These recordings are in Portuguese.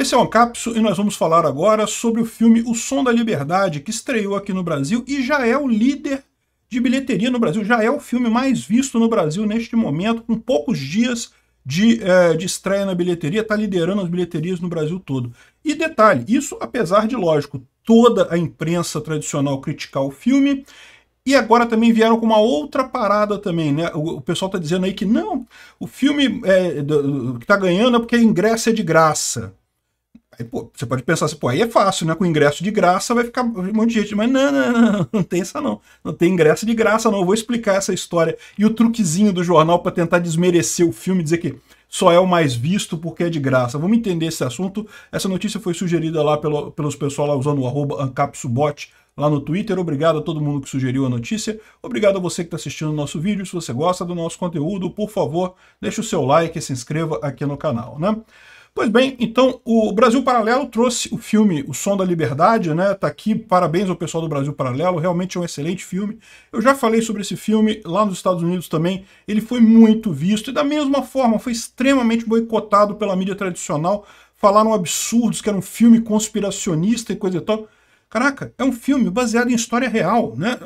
Esse é o capso e nós vamos falar agora sobre o filme O Som da Liberdade, que estreou aqui no Brasil e já é o líder de bilheteria no Brasil, já é o filme mais visto no Brasil neste momento, com poucos dias de, é, de estreia na bilheteria, está liderando as bilheterias no Brasil todo. E detalhe, isso apesar de, lógico, toda a imprensa tradicional criticar o filme, e agora também vieram com uma outra parada também, né? O, o pessoal está dizendo aí que não, o filme é, do, que está ganhando é porque ingresso é de graça pô, você pode pensar assim, pô, aí é fácil, né? Com ingresso de graça vai ficar um monte de gente. Mas não, não, não, não, não tem essa não. Não tem ingresso de graça não. Eu vou explicar essa história e o truquezinho do jornal para tentar desmerecer o filme, dizer que só é o mais visto porque é de graça. Vamos entender esse assunto. Essa notícia foi sugerida lá pelo, pelos pessoal lá usando o arroba ancapsubot lá no Twitter. Obrigado a todo mundo que sugeriu a notícia. Obrigado a você que está assistindo o nosso vídeo. Se você gosta do nosso conteúdo, por favor, deixe o seu like e se inscreva aqui no canal, né? Pois bem, então o Brasil Paralelo trouxe o filme O Som da Liberdade, né? Tá aqui, parabéns ao pessoal do Brasil Paralelo, realmente é um excelente filme. Eu já falei sobre esse filme lá nos Estados Unidos também, ele foi muito visto e da mesma forma foi extremamente boicotado pela mídia tradicional. Falaram absurdos que era um filme conspiracionista e coisa e tal. Caraca, é um filme baseado em história real, né?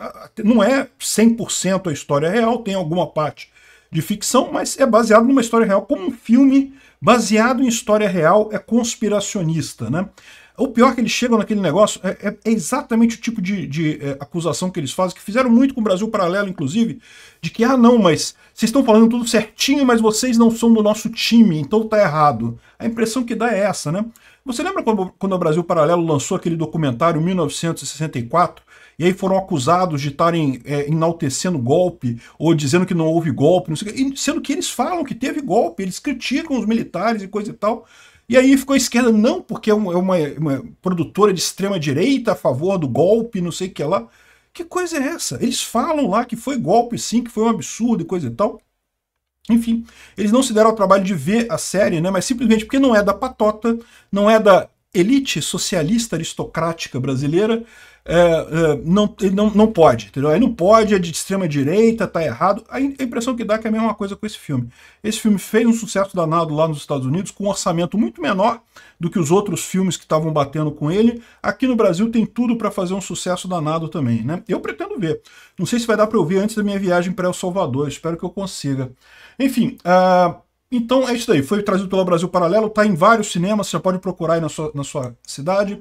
Não é 100% a história real, tem alguma parte de ficção, mas é baseado numa história real, como um filme baseado em história real, é conspiracionista, né? O pior é que eles chegam naquele negócio é, é, é exatamente o tipo de, de é, acusação que eles fazem, que fizeram muito com o Brasil Paralelo, inclusive, de que, ah, não, mas vocês estão falando tudo certinho, mas vocês não são do nosso time, então tá errado. A impressão que dá é essa, né? Você lembra quando, quando o Brasil Paralelo lançou aquele documentário em 1964, e aí foram acusados de estarem é, enaltecendo golpe ou dizendo que não houve golpe, não sei, sendo que eles falam que teve golpe, eles criticam os militares e coisa e tal. E aí ficou a esquerda, não, porque é uma, é uma produtora de extrema-direita a favor do golpe, não sei o que lá. Que coisa é essa? Eles falam lá que foi golpe sim, que foi um absurdo e coisa e tal. Enfim, eles não se deram ao trabalho de ver a série, né? Mas simplesmente porque não é da patota, não é da elite socialista aristocrática brasileira, é, é, não, não, não pode, entendeu? Aí não pode, é de extrema-direita, tá errado. a impressão que dá é que é a mesma coisa com esse filme. Esse filme fez um sucesso danado lá nos Estados Unidos, com um orçamento muito menor do que os outros filmes que estavam batendo com ele. Aqui no Brasil tem tudo para fazer um sucesso danado também, né? Eu pretendo ver. Não sei se vai dar para eu ver antes da minha viagem para El Salvador, espero que eu consiga. Enfim, uh, então é isso daí. Foi trazido pelo Brasil Paralelo, tá em vários cinemas, você pode procurar aí na sua, na sua cidade.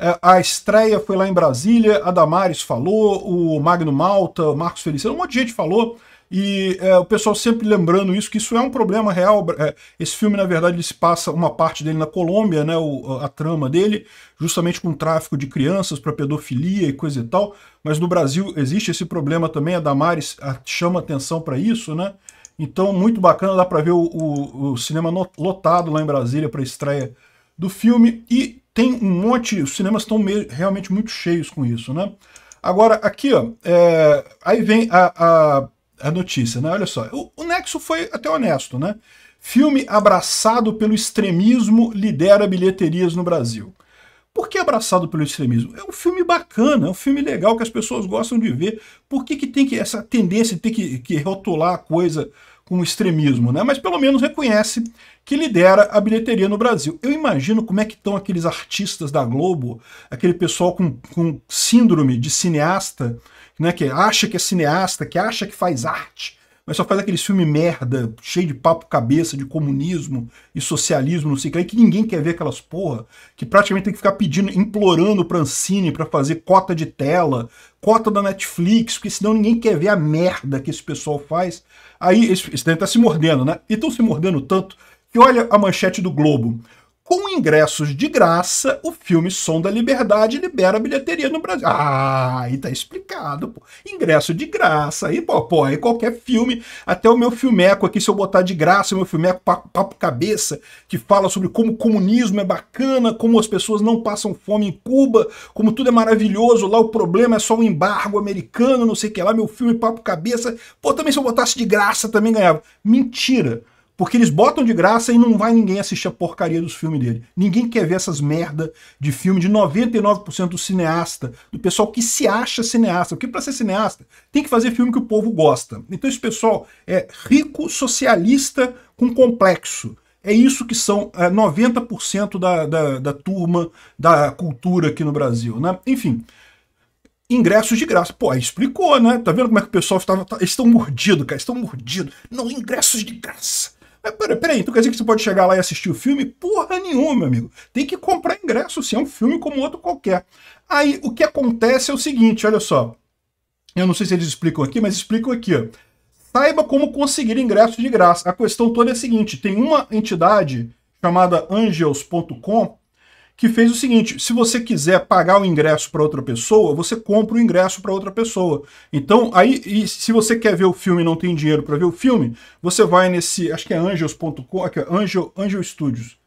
É, a estreia foi lá em Brasília, a Damares falou, o Magno Malta, o Marcos Feliciano, um monte de gente falou. E é, o pessoal sempre lembrando isso, que isso é um problema real. É, esse filme, na verdade, ele se passa uma parte dele na Colômbia, né, o, a trama dele, justamente com tráfico de crianças para pedofilia e coisa e tal. Mas no Brasil existe esse problema também. A Damares chama atenção para isso, né? Então, muito bacana, dá para ver o, o, o cinema lotado lá em Brasília para a estreia do filme. E tem um monte, os cinemas estão realmente muito cheios com isso, né? Agora, aqui, ó, é, aí vem a, a, a, notícia, né? Olha só, o, o Nexo foi até honesto, né? Filme abraçado pelo extremismo lidera bilheterias no Brasil. Por que abraçado pelo extremismo? É um filme bacana, é um filme legal que as pessoas gostam de ver. Por que, que tem que essa tendência de ter que, que rotular a coisa com extremismo, né? mas pelo menos reconhece que lidera a bilheteria no Brasil. Eu imagino como é que estão aqueles artistas da Globo, aquele pessoal com, com síndrome de cineasta, né? que acha que é cineasta, que acha que faz arte, mas só faz aquele filme merda, cheio de papo cabeça, de comunismo e socialismo, não sei o que, que ninguém quer ver aquelas porra, que praticamente tem que ficar pedindo, implorando pra Ancine pra fazer cota de tela, cota da Netflix, porque senão ninguém quer ver a merda que esse pessoal faz. Aí esse, esse daí tá se mordendo, né? E estão se mordendo tanto que olha a manchete do Globo com ingressos de graça, o filme Som da Liberdade libera a bilheteria no Brasil. Ah, aí tá explicado, pô. Ingresso de graça, aí, pô, pô, aí qualquer filme, até o meu filmeco aqui, se eu botar de graça, o meu filmeco papo, papo Cabeça, que fala sobre como o comunismo é bacana, como as pessoas não passam fome em Cuba, como tudo é maravilhoso, lá o problema é só o um embargo americano, não sei o que lá, meu filme Papo Cabeça, pô, também se eu botasse de graça, também ganhava. Mentira! Porque eles botam de graça e não vai ninguém assistir a porcaria dos filmes dele. Ninguém quer ver essas merda de filme de 99% do cineasta, do pessoal que se acha cineasta. Porque para ser cineasta, tem que fazer filme que o povo gosta. Então esse pessoal é rico, socialista, com complexo. É isso que são é, 90% da, da, da turma da cultura aqui no Brasil. Né? Enfim, ingressos de graça. Pô, aí explicou, né? Tá vendo como é que o pessoal estava. Tá, estão mordidos, cara, estão mordidos. Não, ingressos de graça. Mas é, peraí, peraí, quer dizer que você pode chegar lá e assistir o filme? Porra nenhuma, meu amigo. Tem que comprar ingresso, se é um filme como outro qualquer. Aí o que acontece é o seguinte, olha só. Eu não sei se eles explicam aqui, mas explicam aqui, ó. Saiba como conseguir ingresso de graça. A questão toda é a seguinte: tem uma entidade chamada angels.com que fez o seguinte: se você quiser pagar o ingresso para outra pessoa, você compra o ingresso para outra pessoa. Então, aí, se você quer ver o filme e não tem dinheiro para ver o filme, você vai nesse, acho que é angels.com, aqui, ó, Angel, Angel Studios.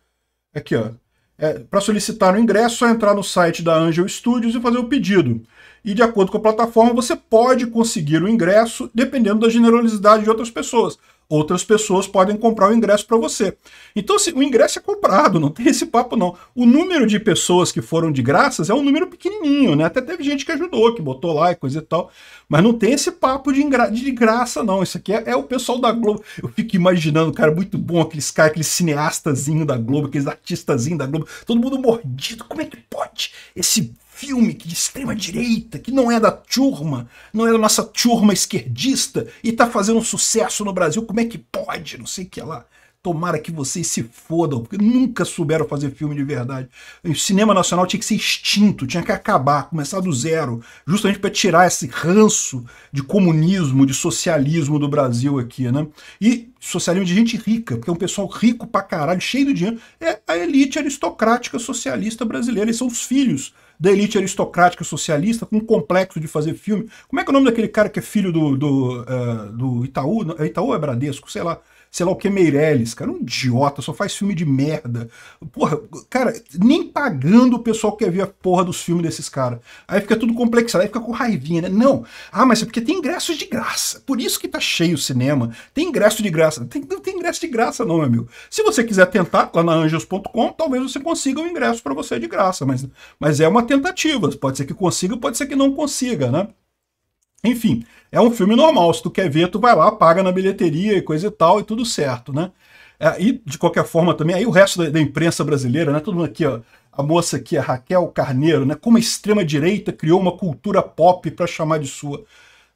Aqui, ó. É, para solicitar o ingresso, é só entrar no site da Angel Studios e fazer o pedido. E de acordo com a plataforma, você pode conseguir o ingresso dependendo da generosidade de outras pessoas outras pessoas podem comprar o ingresso para você. Então, assim, o ingresso é comprado, não tem esse papo não. O número de pessoas que foram de graças é um número pequenininho, né? Até teve gente que ajudou, que botou lá e coisa e tal, mas não tem esse papo de, ingra... de graça não. Isso aqui é, é, o pessoal da Globo. Eu fico imaginando, cara, muito bom aqueles caras, aqueles cineastazinho da Globo, aqueles artistazinho da Globo, todo mundo mordido. Como é que pode esse filme que de extrema direita, que não é da turma, não é da nossa turma esquerdista e tá fazendo um sucesso no Brasil, como é que pode? Não sei o que é lá. Tomara que vocês se fodam, porque nunca souberam fazer filme de verdade. O cinema nacional tinha que ser extinto, tinha que acabar, começar do zero, justamente para tirar esse ranço de comunismo, de socialismo do Brasil aqui, né? E socialismo de gente rica, porque é um pessoal rico pra caralho, cheio de dinheiro, é a elite aristocrática socialista brasileira, eles são os filhos da elite aristocrática socialista, com um complexo de fazer filme. Como é que é o nome daquele cara que é filho do, do, uh, do Itaú? É Itaú é Bradesco? Sei lá sei lá o que, Meirelles, cara, um idiota, só faz filme de merda. Porra, cara, nem pagando o pessoal quer ver a porra dos filmes desses caras. Aí fica tudo complexado, aí fica com raivinha, né? Não. Ah, mas é porque tem ingressos de graça. Por isso que tá cheio o cinema. Tem ingresso de graça. Tem, ingresso de graça, não, meu amigo. Se você quiser tentar lá na anjos.com, talvez você consiga um ingresso para você de graça, mas, mas é uma tentativa. Pode ser que consiga, pode ser que não consiga, né? Enfim, é um filme normal. Se tu quer ver, tu vai lá, paga na bilheteria e coisa e tal, e tudo certo, né? É, e, de qualquer forma, também, aí o resto da, da imprensa brasileira, né? Todo mundo aqui, ó, a moça aqui, a Raquel Carneiro, né? Como a extrema-direita criou uma cultura pop para chamar de sua.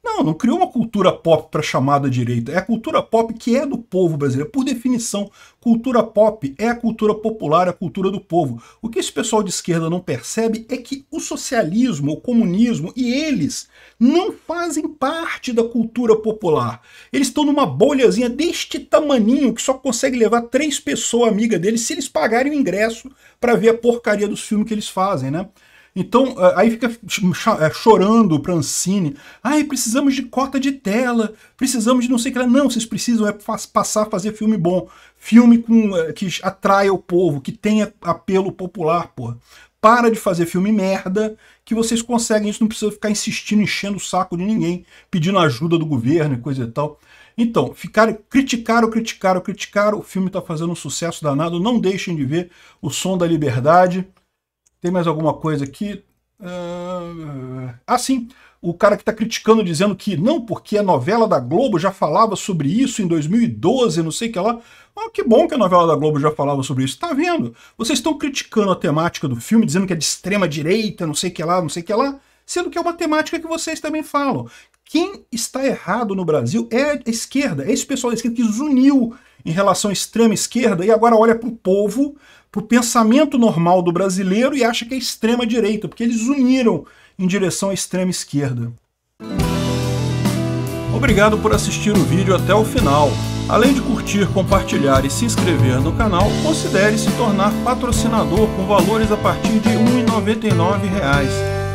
Não, não criou uma cultura pop para chamada direita. É a cultura pop que é do povo brasileiro. Por definição, cultura pop é a cultura popular, é a cultura do povo. O que esse pessoal de esquerda não percebe é que o socialismo, o comunismo e eles não fazem parte da cultura popular. Eles estão numa bolhazinha deste tamaninho que só consegue levar três pessoas amigas deles se eles pagarem o ingresso para ver a porcaria dos filmes que eles fazem, né? Então, é, aí fica é, chorando o Prancine. Ai, precisamos de cota de tela, precisamos de não sei o que lá. Não, vocês precisam é passar a fazer filme bom. Filme com, é, que atraia o povo, que tenha apelo popular, porra. Para de fazer filme merda, que vocês conseguem isso, não precisa ficar insistindo, enchendo o saco de ninguém, pedindo ajuda do governo e coisa e tal. Então, ficaram, criticaram, criticaram, criticaram, o filme está fazendo um sucesso danado, não deixem de ver o Som da Liberdade, tem mais alguma coisa aqui? Uh... Ah, sim. O cara que está criticando, dizendo que não, porque a novela da Globo já falava sobre isso em 2012, não sei o que lá. Oh, que bom que a novela da Globo já falava sobre isso. Tá vendo? Vocês estão criticando a temática do filme, dizendo que é de extrema direita, não sei o que lá, não sei o que lá sendo que é uma temática que vocês também falam. Quem está errado no Brasil é a esquerda, é esse pessoal da esquerda que desuniu em relação à extrema esquerda e agora olha para o povo, para o pensamento normal do brasileiro e acha que é extrema direita, porque eles uniram em direção à extrema esquerda. Obrigado por assistir o vídeo até o final. Além de curtir, compartilhar e se inscrever no canal, considere se tornar patrocinador com valores a partir de R$ 1,99